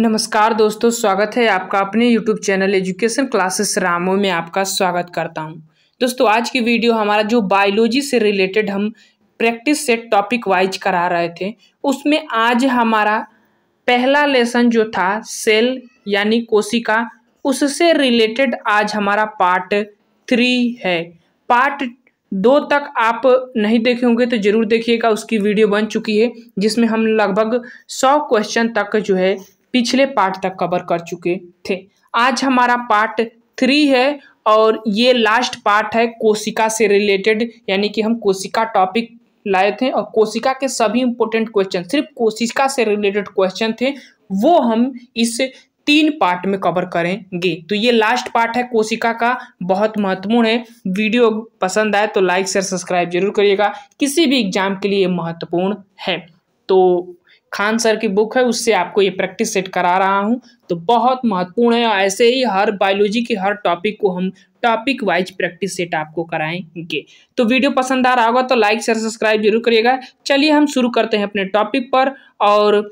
नमस्कार दोस्तों स्वागत है आपका अपने यूट्यूब चैनल एजुकेशन क्लासेस रामो में आपका स्वागत करता हूं दोस्तों आज की वीडियो हमारा जो बायोलॉजी से रिलेटेड हम प्रैक्टिस सेट टॉपिक वाइज करा रहे थे उसमें आज हमारा पहला लेसन जो था सेल यानी कोशिका उससे रिलेटेड आज हमारा पार्ट थ्री है पार्ट दो तक आप नहीं देखे होंगे तो ज़रूर देखिएगा उसकी वीडियो बन चुकी है जिसमें हम लगभग सौ क्वेश्चन तक जो है पिछले पार्ट तक कवर कर चुके थे आज हमारा पार्ट थ्री है और ये लास्ट पार्ट है कोशिका से रिलेटेड यानी कि हम कोशिका टॉपिक लाए थे और कोशिका के सभी इंपॉर्टेंट क्वेश्चन सिर्फ कोशिका से रिलेटेड क्वेश्चन थे वो हम इस तीन पार्ट में कवर करेंगे तो ये लास्ट पार्ट है कोशिका का बहुत महत्वपूर्ण है वीडियो पसंद आए तो लाइक शेयर सब्सक्राइब जरूर करिएगा किसी भी एग्जाम के लिए महत्वपूर्ण है तो खान सर की बुक है उससे आपको ये प्रैक्टिस सेट करा रहा हूँ तो बहुत महत्वपूर्ण है ऐसे ही हर बायोलॉजी के हर टॉपिक को हम टॉपिक वाइज प्रैक्टिस सेट आपको कराएंगे तो वीडियो पसंद आ रहा होगा तो लाइक शेयर सब्सक्राइब जरूर करिएगा चलिए हम शुरू करते हैं अपने टॉपिक पर और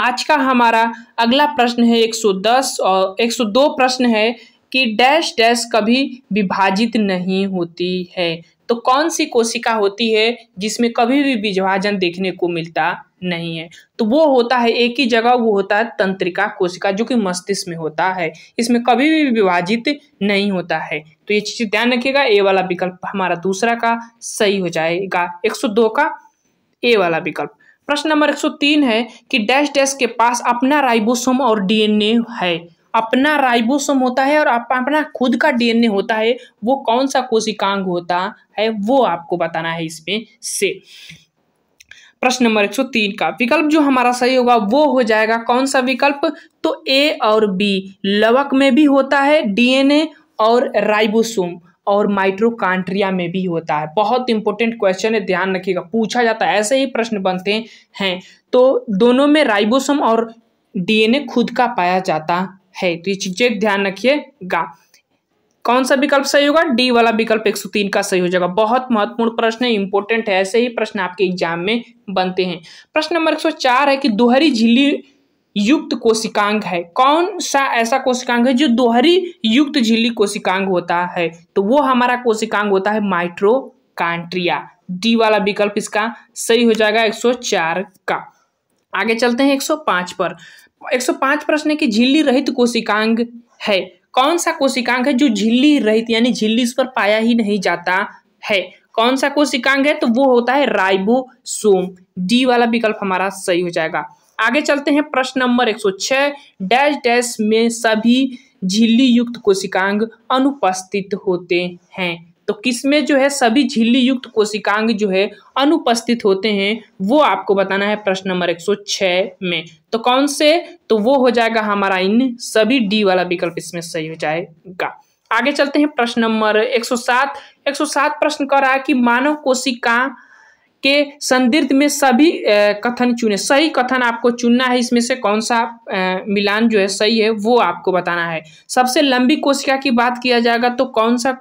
आज का हमारा अगला प्रश्न है 110 और 102 प्रश्न है कि डैश डैश कभी विभाजित नहीं होती है तो कौन सी कोशिका होती है जिसमें कभी भी विभाजन देखने को मिलता नहीं है तो वो होता है एक ही जगह वो होता है तंत्रिका कोशिका जो कि मस्तिष्क में होता है इसमें कभी भी विभाजित नहीं होता है तो ये चीज़ ध्यान रखिएगा ए वाला विकल्प हमारा दूसरा का सही हो जाएगा 102 का ए वाला विकल्प प्रश्न नंबर 103 है कि डैश डैश के पास अपना राइबोसोम और डीएनए है अपना राइबोसोम होता है और अपना खुद का डीएनए होता है वो कौन सा कोशिकांग होता है वो आपको बताना है इसमें से प्रश्न नंबर 103 का विकल्प जो हमारा सही होगा वो हो जाएगा कौन सा विकल्प तो ए और बी लवक में भी होता है डीएनए और राइबोसोम और माइट्रोकांट्रिया में भी होता है बहुत इंपॉर्टेंट क्वेश्चन है ध्यान रखिएगा पूछा जाता है ऐसे ही प्रश्न बनते हैं तो दोनों में राइबोसोम और डीएनए खुद का पाया जाता है तो ये चीज़ें ध्यान रखिएगा कौन सा विकल्प सही होगा डी वाला विकल्प 103 का सही हो जाएगा बहुत महत्वपूर्ण प्रश्न है इंपॉर्टेंट है ऐसे ही प्रश्न आपके एग्जाम में बनते हैं प्रश्न नंबर 104 है कि दोहरी झिल्ली युक्त कोशिकांग है कौन सा ऐसा कोशिकांग है जो दोहरी युक्त झिल्ली कोशिकांग होता है तो वो हमारा कोशिकांग होता है माइट्रोकांट्रिया डी वाला विकल्प इसका सही हो जाएगा 104 का आगे चलते हैं 105 पर 105 प्रश्न है कि झिल्ली रहित कोशिकांग है कौन सा कोशिकांग है जो झिल्ली रहित यानी झिल्ली इस पर पाया ही नहीं जाता है कौन सा कोशिकांग है तो वो होता है राइबोसोम डी वाला विकल्प हमारा सही हो जाएगा आगे चलते हैं प्रश्न नंबर 106 डैश डैश में सभी झिल्ली युक्त कोशिकांग अनुपस्थित होते हैं तो किसमें जो है सभी झिल्ली युक्त कोशिकांग जो है अनुपस्थित होते हैं वो आपको बताना है प्रश्न नंबर 106 में तो कौन से तो वो हो जाएगा हमारा इन सभी डी वाला विकल्प इसमें सही हो जाएगा आगे चलते हैं प्रश्न नंबर 107 107 प्रश्न कर रहा है कि मानव कोशिका के संदिग्ध में सभी कथन चुने सही कथन आपको चुनना है इसमें से कौन सा मिलान जो है सही है वो आपको बताना है सबसे लंबी कोशिका की बात किया जाएगा तो कौन सा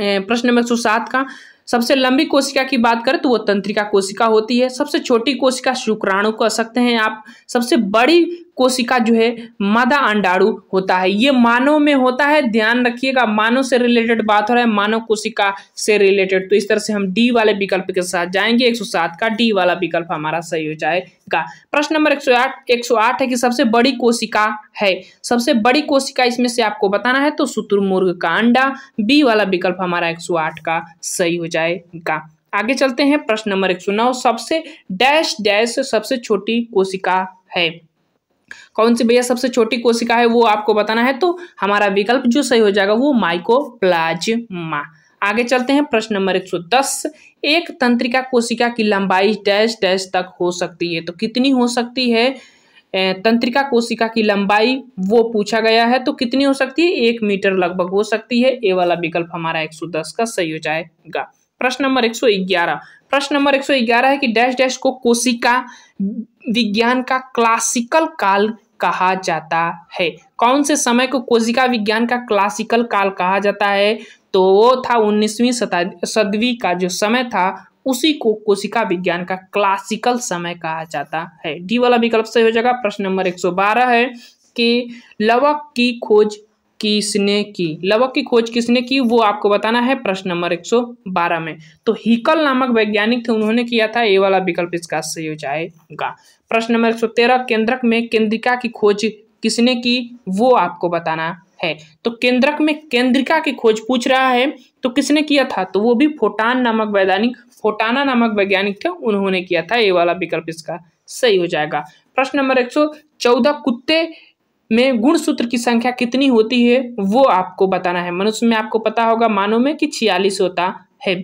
प्रश्न नंबर एक का सबसे लंबी कोशिका की बात करें तो वो तंत्रिका कोशिका होती है सबसे छोटी कोशिका शुक्राणु कह सकते हैं आप सबसे बड़ी कोशिका जो है मादा अंडाणु होता है ये मानव में होता है ध्यान रखिएगा मानव से रिलेटेड बात हो रहा है मानव कोशिका से रिलेटेड तो इस तरह से हम डी वाले विकल्प के साथ जाएंगे 107 का डी वाला विकल्प हमारा सही हो जाएगा प्रश्न नंबर 108 108 है कि सबसे बड़ी कोशिका है सबसे बड़ी कोशिका इसमें से आपको बताना है तो शुतुरमुर्ग का अंडा बी वाला विकल्प हमारा एक का सही हो जाएगा आगे चलते हैं प्रश्न नंबर एक सौ सबसे डैश डैश सबसे छोटी कोशिका है कौन सी भैया सबसे छोटी कोशिका है वो आपको बताना है तो हमारा विकल्प जो सही हो जाएगा वो माइकोप्लाज्मा आगे चलते हैं प्रश्न नंबर 110 एक तंत्रिका कोशिका की लंबाई डैश डैश तक हो सकती है तो कितनी हो सकती है तंत्रिका कोशिका की लंबाई वो पूछा गया है तो कितनी हो सकती है एक मीटर लगभग हो सकती है ए वाला विकल्प हमारा 110 का सही हो जाएगा प्रश्न नंबर एक सौ ग्यारह प्रश्न नंबर एक सौ ग्यारह है कि डैश डैश को कोशिका विज्ञान का क्लासिकल काल कहा जाता है कौन से समय को कोशिका विज्ञान का क्लासिकल काल कहा जाता है तो वो था उन्नीसवीं सदवी का जो समय था उसी को कोशिका विज्ञान का क्लासिकल समय कहा जाता है डी वाला विकल्प सही हो जाएगा प्रश्न नंबर 112 है कि लवक की खोज किसने की लवक की खोज किसने की वो आपको बताना है प्रश्न नंबर 112 में तो हीकल नामक वैज्ञानिक थे उन्होंने किया था ये वाला विकल्प इसका सही हो जाएगा प्रश्न नंबर 113 केंद्रक में केंद्रिका की खोज किसने की वो आपको बताना है तो केंद्रक में केंद्रिका की खोज पूछ रहा है तो किसने किया था तो वो भी फोटान नामक वैज्ञानिक फोटाना नामक वैज्ञानिक थे उन्होंने किया था ये वाला विकल्प इसका सही हो जाएगा प्रश्न नंबर चौदह कुत्ते में गुण सूत्र की संख्या कितनी होती है वो आपको बताना है मनुष्य में आपको पता होगा मानव में कि छियालीस होता है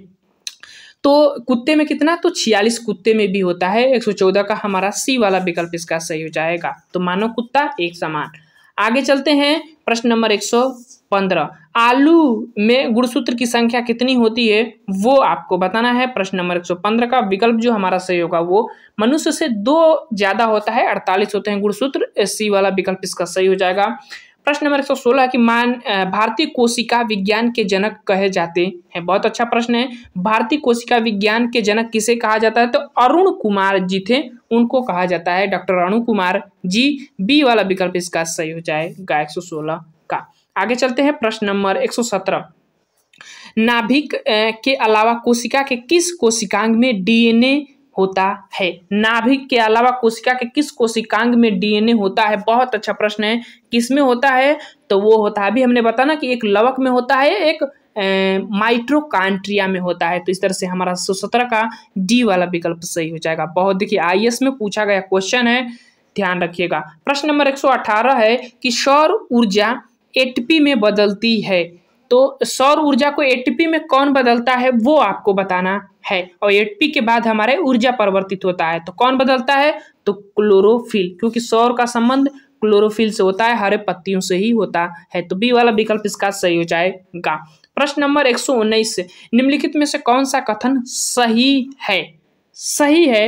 तो कुत्ते में कितना तो छियालीस कुत्ते में भी होता है एक सौ चौदह का हमारा सी वाला विकल्प इसका सही हो जाएगा तो मानव कुत्ता एक समान आगे चलते हैं प्रश्न नंबर एक सौ पंद्रह आलू में गुणसूत्र की संख्या कितनी होती है वो आपको बताना है प्रश्न नंबर एक सौ पंद्रह का विकल्प जो हमारा सही होगा वो मनुष्य से दो ज़्यादा होता है अड़तालीस होते हैं गुणसूत्र सी वाला विकल्प इसका सही हो जाएगा प्रश्न नंबर एक सौ सोलह की मान भारतीय कोशिका विज्ञान के जनक कहे जाते हैं बहुत अच्छा प्रश्न है भारतीय कोशिका विज्ञान के जनक किसे कहा जाता है तो अरुण कुमार जी थे उनको कहा जाता है डॉक्टर अरुण कुमार जी बी वाला विकल्प इसका सही हो जाएगा एक सौ सोलह आगे चलते हैं प्रश्न नंबर एक सौ सत्रह नाभिक के अलावा कोशिका के किस कोशिकांग में डीएनए होता है नाभिक के अलावा कोशिका के किस कोशिकांग में डीएनए होता है बहुत अच्छा प्रश्न है किस में होता है तो वो होता है अभी हमने ना कि एक लवक में होता है एक माइट्रोकांट्रिया में होता है तो इस तरह से हमारा सौ सत्रह का डी वाला विकल्प सही हो जाएगा बहुत देखिए आई में पूछा गया क्वेश्चन है ध्यान रखिएगा प्रश्न नंबर अठारह है कि सौर ऊर्जा एटीपी में बदलती है तो सौर ऊर्जा को एटीपी में कौन बदलता है वो आपको बताना है और एटीपी के बाद हमारे ऊर्जा परिवर्तित होता है तो कौन बदलता है तो क्लोरोफिल क्योंकि सौर का संबंध क्लोरोफिल से होता है हरे पत्तियों से ही होता है तो बी वाला विकल्प इसका सही हो जाएगा प्रश्न नंबर एक निम्नलिखित में से कौन सा कथन सही है सही है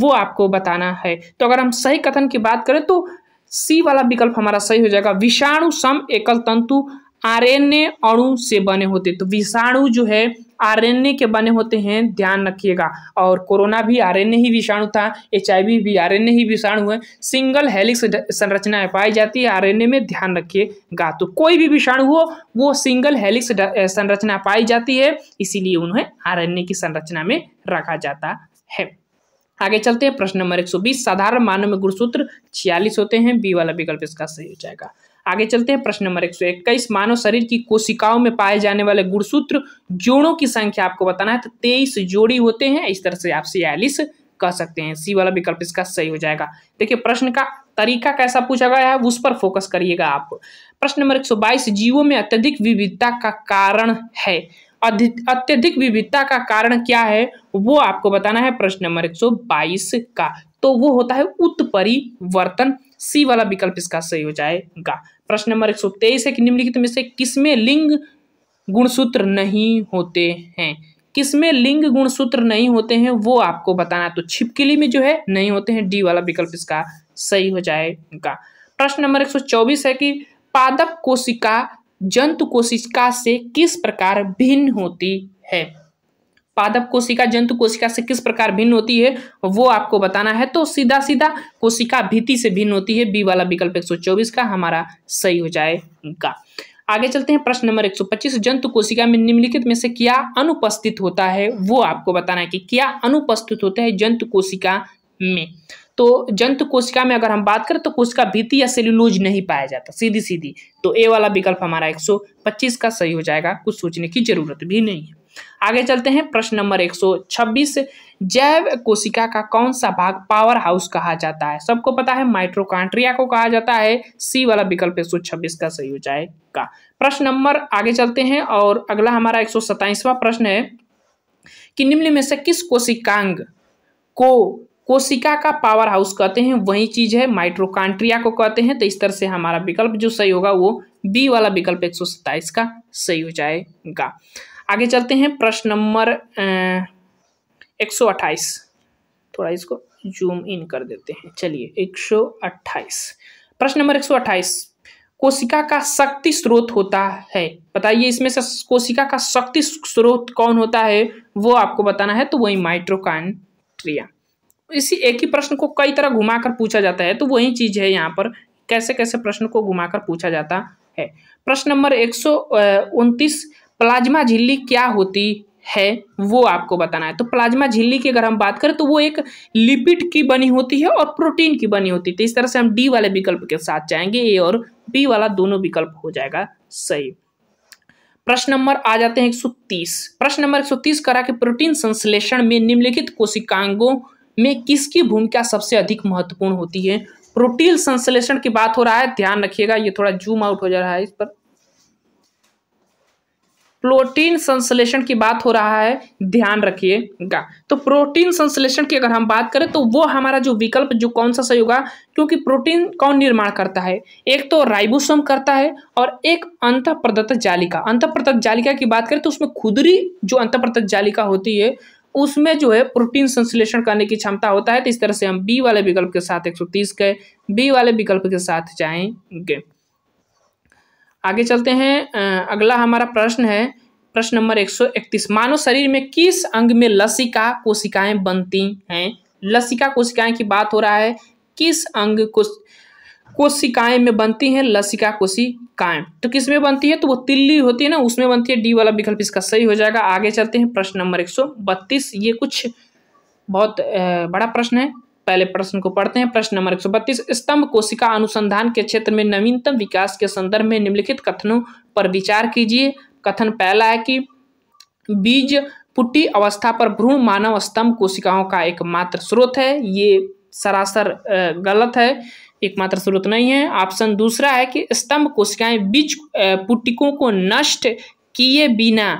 वो आपको बताना है तो अगर हम सही कथन की बात करें तो सी वाला विकल्प हमारा सही हो जाएगा विषाणु सम एकल तंतु आरएनए अणु से बने होते तो विषाणु जो है आरएनए के बने होते हैं ध्यान रखिएगा और कोरोना भी आरएनए ही विषाणु था एच भी आरएनए ही विषाणु है सिंगल हेलिक्स संरचना पाई जाती है आरएनए में ध्यान रखिएगा तो कोई भी विषाणु हो वो सिंगल हेलिक्स संरचना पाई जाती है इसीलिए उन्हें आर की संरचना में रखा जाता है आगे चलते हैं प्रश्न नंबर 120 साधारण मानव में गुणसूत्र छियालीस होते हैं बी वाला विकल्प इसका सही हो जाएगा आगे चलते हैं प्रश्न नंबर 121 मानव शरीर की कोशिकाओं में पाए जाने वाले गुणसूत्र जोड़ों की संख्या आपको बताना है तो तेईस जोड़ी होते हैं इस तरह से आप छियालीस कह सकते हैं सी वाला विकल्प इसका सही हो जाएगा देखिए प्रश्न का तरीका कैसा पूछा गया है उस पर फोकस करिएगा आप प्रश्न नंबर 122 जीवों में अत्यधिक विविधता का कारण है अत्यधिक विविधता का कारण क्या है वो आपको बताना है प्रश्न नंबर 122 का तो वो होता है उत्परिवर्तन सी वाला विकल्प इसका सही हो जाएगा प्रश्न नंबर 123 है कि निम्नलिखित में से किसमें लिंग गुणसूत्र नहीं होते हैं किसमें लिंग गुणसूत्र नहीं होते हैं वो आपको बताना तो छिपकली में जो है नहीं होते हैं डी वाला विकल्प इसका सही हो जाएगा प्रश्न नंबर 124 है कि पादप कोशिका जंतु कोशिका से किस प्रकार भिन्न होती है पादप कोशिका जंतु कोशिका से किस प्रकार भिन्न होती है वो आपको बताना है तो सीधा सीधा कोशिका भीति से भिन्न होती है बी वाला विकल्प 124 का हमारा सही हो जाएगा आगे चलते हैं प्रश्न नंबर 125 जंतु कोशिका में निम्नलिखित में से क्या अनुपस्थित होता है वो आपको बताना है कि क्या अनुपस्थित होता है जंतु कोशिका में तो जंतु कोशिका में अगर हम बात करें तो कोशिका भीति या सेल्यूलोज नहीं पाया जाता सीधी सीधी तो ए वाला विकल्प हमारा 125 का सही हो जाएगा कुछ सोचने की जरूरत भी नहीं है आगे चलते हैं प्रश्न नंबर 126 जैव कोशिका का कौन सा भाग पावर हाउस कहा जाता है सबको पता है माइट्रोकांट्रिया को कहा जाता है सी वाला विकल्प एक का सही हो जाएगा प्रश्न नंबर आगे चलते हैं और अगला हमारा एक प्रश्न है कि निम्न में से किस कोशिकांग को कोशिका का पावर हाउस कहते हैं वही चीज़ है माइट्रोकांट्रिया को कहते हैं तो इस तरह से हमारा विकल्प जो सही होगा वो बी वाला विकल्प एक का सही हो जाएगा आगे चलते हैं प्रश्न नंबर एक सौ थोड़ा इसको जूम इन कर देते हैं चलिए एक सौ प्रश्न नंबर एक सौ कोशिका का शक्ति स्रोत होता है बताइए इसमें से कोशिका का शक्ति स्रोत कौन होता है वो आपको बताना है तो वही माइट्रोकॉन्ट्रिया इसी एक ही प्रश्न को कई तरह घुमाकर पूछा जाता है तो वही चीज़ है यहाँ पर कैसे कैसे प्रश्न को घुमाकर पूछा जाता है प्रश्न नंबर एक प्लाज्मा झिल्ली क्या होती है वो आपको बताना है तो प्लाज्मा झिल्ली की अगर हम बात करें तो वो एक लिपिड की बनी होती है और प्रोटीन की बनी होती है तो इस तरह से हम डी वाले विकल्प के साथ जाएंगे ए और बी वाला दोनों विकल्प हो जाएगा सही प्रश्न नंबर आ जाते हैं 130 प्रश्न नंबर 130 करा के प्रोटीन संश्लेषण में निम्नलिखित कोशिकांगों में किसकी भूमिका सबसे अधिक महत्वपूर्ण होती है प्रोटीन संश्लेषण की बात हो रहा है ध्यान रखिएगा ये थोड़ा जूम आउट हो जा रहा है इस पर प्रोटीन संश्लेषण की बात हो रहा है ध्यान रखिएगा तो प्रोटीन संश्लेषण की अगर हम बात करें तो वो हमारा जो विकल्प जो कौन सा सही होगा क्योंकि प्रोटीन कौन निर्माण करता है एक तो राइबोसोम करता है और एक अंत प्रदत्त जालिका अंत प्रदत्त जालिका की बात करें तो उसमें खुदरी जो अंत प्रदत्त जालिका होती है उसमें जो है प्रोटीन संश्लेषण करने की क्षमता होता है तो इस तरह से हम बी वाले विकल्प के साथ 130 के बी वाले विकल्प के साथ जाएंगे आगे चलते हैं अगला हमारा प्रश्न है प्रश्न नंबर 131 मानव शरीर में किस अंग में लसिका कोशिकाएं बनती हैं लसिका कोशिकाएं की बात हो रहा है किस अंग को कोशिकाएं में बनती हैं लसिका कोशिकाएं तो किस में बनती है तो वो तिल्ली होती है ना उसमें बनती है डी वाला विकल्प इसका सही हो जाएगा आगे चलते हैं प्रश्न नंबर एक ये कुछ बहुत बड़ा प्रश्न है पहले प्रश्न को पढ़ते हैं प्रश्न नंबर 132 स्तंभ कोशिका अनुसंधान के क्षेत्र में नवीनतम विकास के संदर्भ में निम्नलिखित कथनों पर विचार कीजिए कथन पहला है कि बीज पुट्टी अवस्था पर भ्रूण मानव स्तंभ कोशिकाओं का एकमात्र स्रोत है ये सरासर गलत है एकमात्र स्रोत नहीं है ऑप्शन दूसरा है कि स्तंभ कोशिकाएं बीच पुटिकों को नष्ट किए बिना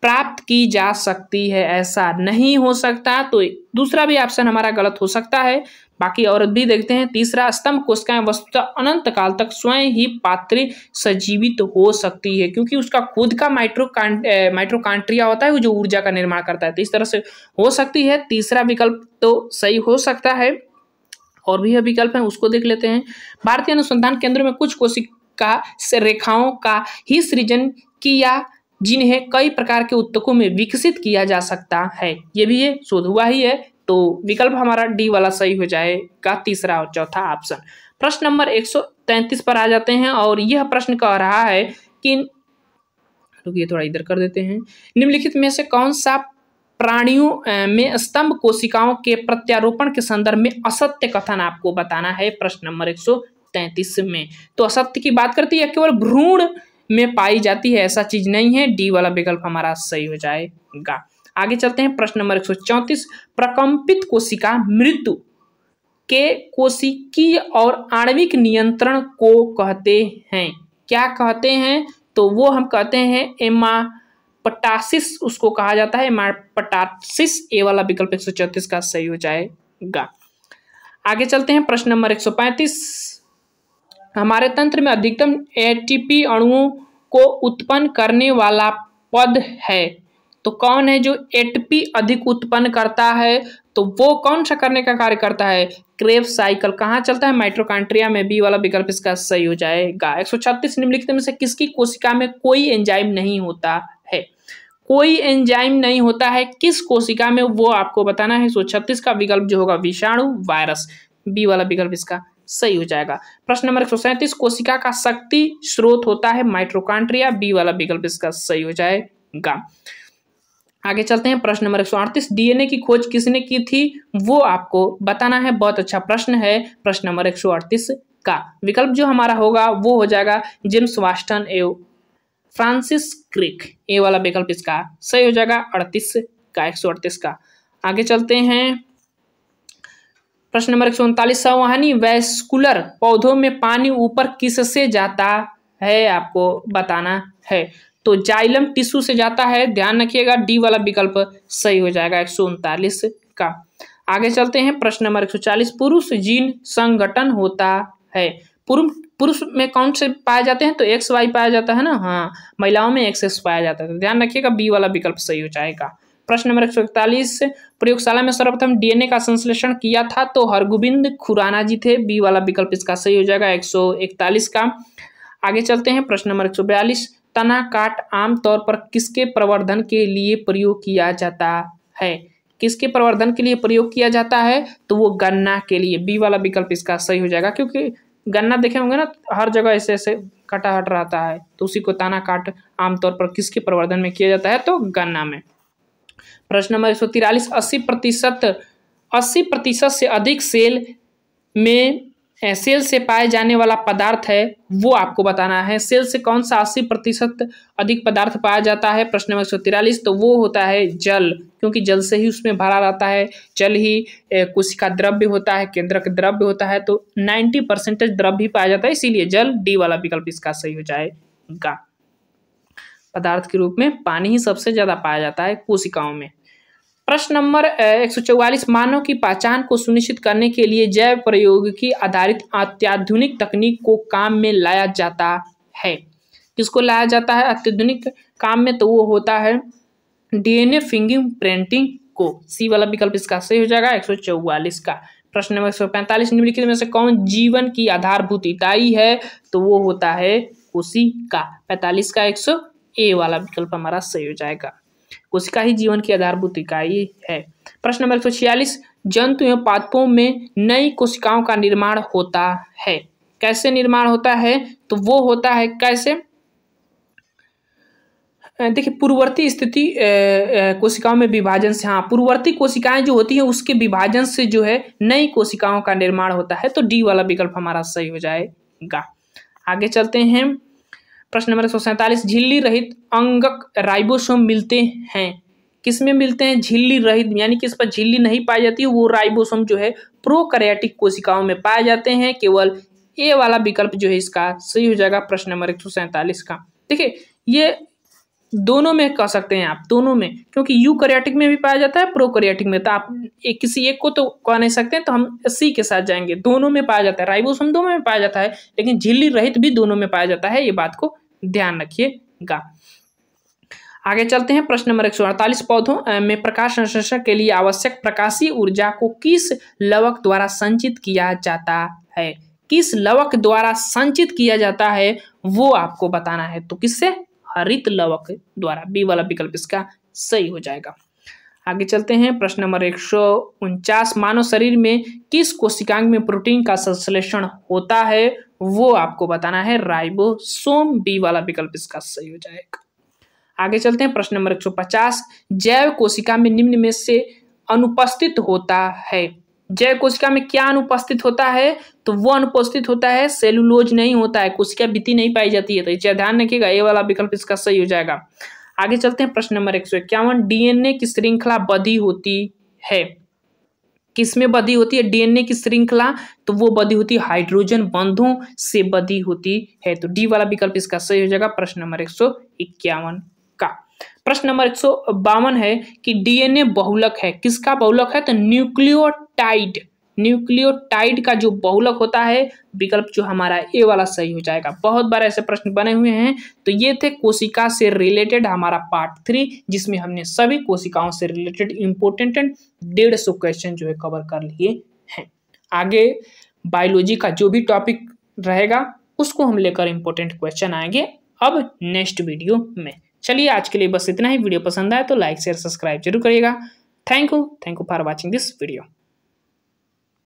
प्राप्त की जा सकती है ऐसा नहीं हो सकता तो दूसरा भी ऑप्शन हमारा गलत हो सकता है बाकी और भी देखते हैं तीसरा स्तंभ कोशिकाएं वस्तुतः अनंत काल तक स्वयं ही पात्र सजीवित हो सकती है क्योंकि उसका खुद का माइट्रोकांट माइट्रोकांट्रिया होता है जो ऊर्जा का निर्माण करता है तो इस तरह से हो सकती है तीसरा विकल्प तो सही हो सकता है और भी विकल्प हैं उसको देख लेते हैं भारतीय अनुसंधान केंद्र में कुछ कोशिका से रेखाओं का ही सृजन किया जिन्हें कई प्रकार के उत्तकों में विकसित किया जा सकता है ये भी ये शोध हुआ ही है तो विकल्प हमारा डी वाला सही हो जाएगा तीसरा और चौथा ऑप्शन प्रश्न नंबर 133 पर आ जाते हैं और यह प्रश्न कह रहा है कि रुकिए थोड़ा इधर कर देते हैं निम्नलिखित में से कौन सा प्राणियों में स्तंभ कोशिकाओं के प्रत्यारोपण के संदर्भ में असत्य कथन आपको बताना है प्रश्न नंबर एक सौ में तो असत्य की बात करती है केवल भ्रूण में पाई जाती है ऐसा चीज नहीं है डी वाला विकल्प हमारा सही हो जाएगा आगे चलते हैं प्रश्न नंबर एक सौ चौंतीस कोशिका मृत्यु के कोशिकीय और आणविक नियंत्रण को कहते हैं क्या कहते हैं तो वो हम कहते हैं एमा पटासिस उसको कहा जाता है पटासिस ए वाला विकल्प एक का सही हो जाएगा आगे चलते हैं प्रश्न नंबर पैंतीस हमारे तंत्र में अधिकतम एटीपी अणुओं को उत्पन्न करने वाला पद है तो कौन है जो एटीपी अधिक उत्पन्न करता है तो वो कौन सा करने का कार्य करता है क्रेव साइकिल कहाँ चलता है माइट्रोकांट्रिया में बी वाला विकल्प इसका सही हो जाएगा एक निम्नलिखित में से किसकी कोशिका में कोई एंजाइम नहीं होता कोई एंजाइम नहीं होता है किस कोशिका में वो आपको बताना है सो छत्तीस का विकल्प जो होगा विषाणु वायरस बी वाला विकल्प इसका सही हो जाएगा प्रश्न नंबर एक कोशिका का शक्ति स्रोत होता है माइट्रोकांट्रिया बी वाला विकल्प इसका सही हो जाएगा आगे चलते हैं प्रश्न नंबर 138 डीएनए की खोज किसने की थी वो आपको बताना है बहुत अच्छा प्रश्न है प्रश्न नंबर 138 का विकल्प जो हमारा होगा वो हो जाएगा जिम्स वास्टन एव फ्रांसिस क्रिक ए वाला विकल्प इसका सही हो जाएगा अड़तीस का एक का आगे चलते हैं प्रश्न नंबर एक सौ उनतालीस संवहनी वैस्कुलर पौधों में पानी ऊपर किससे जाता है आपको बताना है तो जाइलम टिश्यू से जाता है ध्यान रखिएगा डी वाला विकल्प सही हो जाएगा एक सौ उनतालीस का आगे चलते हैं प्रश्न नंबर एक सौ चालीस पुरुष जीन संगठन होता है पुरुष पुरुष में कौन से पाए जाते हैं तो एक्स वाई पाया जाता है ना हाँ महिलाओं में एक्स एक्स पाया जाता है तो ध्यान रखिएगा बी वाला विकल्प सही हो जाएगा प्रश्न नंबर एक प्रयोगशाला में सर्वप्रथम डीएनए का संश्लेषण किया था तो हरगोविंद खुराना जी थे बी वाला विकल्प इसका सही हो जाएगा एक का आगे चलते हैं प्रश्न नंबर एक तना काट आमतौर पर किसके प्रवर्धन के लिए प्रयोग किया जाता है किसके प्रवर्धन के लिए प्रयोग किया जाता है तो वो गन्ना के लिए बी वाला विकल्प इसका सही हो जाएगा क्योंकि गन्ना देखे होंगे ना हर जगह ऐसे ऐसे कटा हट रहता है तो उसी को ताना काट आमतौर पर किसके प्रवर्धन में किया जाता है तो गन्ना में प्रश्न नंबर एक सौ तिरालीस अस्सी प्रतिशत अस्सी प्रतिशत से अधिक सेल में है सेल से पाए जाने वाला पदार्थ है वो आपको बताना है सेल से कौन सा अस्सी प्रतिशत अधिक पदार्थ पाया जाता है प्रश्न नंबर एक तिरालीस तो वो होता है जल क्योंकि जल से ही उसमें भरा रहता है जल ही कोशिका द्रव्य होता है केंद्र का द्रव्य होता है तो नाइन्टी परसेंटेज द्रव्य ही पाया जाता है इसीलिए जल डी वाला विकल्प इसका सही हो जाएगा पदार्थ के रूप में पानी ही सबसे ज़्यादा पाया जाता है कोशिकाओं में प्रश्न नंबर एक सौ चौवालीस मानव की पहचान को सुनिश्चित करने के लिए जैव प्रौद्योगिकी आधारित अत्याधुनिक तकनीक को काम में लाया जाता है किसको लाया जाता है अत्याधुनिक काम में तो वो होता है डीएनए फिंगिंग प्रिंटिंग को सी वाला विकल्प इसका सही हो जाएगा एक सौ चौवालीस का प्रश्न नंबर एक सौ पैंतालीस निम्नलिखित में से कौन जीवन की आधारभूत इकाई है तो वो होता है कोशिका पैंतालीस का एक सौ ए वाला विकल्प हमारा सही हो जाएगा कोशिका ही जीवन की आधारभूत इकाई है प्रश्न नंबर एक सौ छियालीस जंतु एवं पादपों में नई कोशिकाओं का निर्माण होता है कैसे निर्माण होता है तो वो होता है कैसे देखिए पूर्ववर्ती स्थिति कोशिकाओं में विभाजन से हाँ पूर्ववर्ती कोशिकाएं जो होती हैं उसके विभाजन से जो है नई कोशिकाओं का निर्माण होता है तो डी वाला विकल्प हमारा सही हो जाएगा आगे चलते हैं प्रश्न नंबर एक झिल्ली रहित अंगक राइबोसोम मिलते हैं किसमें मिलते हैं झिल्ली रहित यानी कि इस पर झिल्ली नहीं पाई जाती वो राइबोसोम जो है प्रोकैरियोटिक कोशिकाओं में पाए जाते हैं केवल ए वाला विकल्प जो है इसका सही हो जाएगा प्रश्न नंबर एक का ठीक है ये दोनों में कह सकते हैं आप दोनों में क्योंकि यू करियाटिक में भी पाया जाता है प्रो करियाटिक में तो आप एक किसी एक को तो कह नहीं सकते तो हम सी के साथ जाएंगे दोनों में पाया जाता है राइबोसोम दोनों में पाया जाता है लेकिन झिल्ली रहित भी दोनों में पाया जाता है ये बात को ध्यान रखिएगा आगे चलते हैं प्रश्न नंबर एक पौधों में प्रकाश संश्लेषण के लिए आवश्यक प्रकाशीय ऊर्जा को किस लवक द्वारा संचित किया जाता है किस लवक द्वारा संचित किया जाता है वो आपको बताना है तो किससे हरित लवक द्वारा बी वाला विकल्प इसका सही हो जाएगा आगे चलते हैं प्रश्न नंबर एक मानव शरीर में किस कोशिकांग में प्रोटीन का संश्लेषण होता है वो आपको बताना है राइबोसोम बी वाला विकल्प इसका सही हो जाएगा आगे चलते हैं प्रश्न नंबर पचास जैव कोशिका में निम्न में से अनुपस्थित होता है जैव कोशिका में क्या अनुपस्थित होता है तो वो अनुपस्थित होता है सेलुलोज नहीं होता है कोशिका बीति नहीं पाई जाती है तो इसे ध्यान रखिएगा ये वाला विकल्प इसका सही हो जाएगा आगे चलते हैं प्रश्न नंबर एक सौ इक्यावन डीएनए की श्रृंखला बधी होती है किसमें बधी होती है डीएनए की श्रृंखला तो वो बधी होती है हाइड्रोजन बंधों से बधी होती है तो डी वाला विकल्प इसका सही हो जाएगा प्रश्न नंबर एक सौ इक्यावन प्रश्न नंबर एक है कि डीएनए बहुलक है किसका बहुलक है तो न्यूक्लियोटाइड न्यूक्लियोटाइड का जो बहुलक होता है विकल्प जो हमारा ए वाला सही हो जाएगा बहुत बार ऐसे प्रश्न बने हुए हैं तो ये थे कोशिका से रिलेटेड हमारा पार्ट थ्री जिसमें हमने सभी कोशिकाओं से रिलेटेड इंपोर्टेंट एंड डेढ़ सौ क्वेश्चन जो है कवर कर लिए हैं आगे बायोलॉजी का जो भी टॉपिक रहेगा उसको हम लेकर इंपोर्टेंट क्वेश्चन आएंगे अब नेक्स्ट वीडियो में चलिए आज के लिए बस इतना ही वीडियो पसंद आए तो लाइक शेयर सब्सक्राइब जरूर करिएगा thank you thank you for watching this video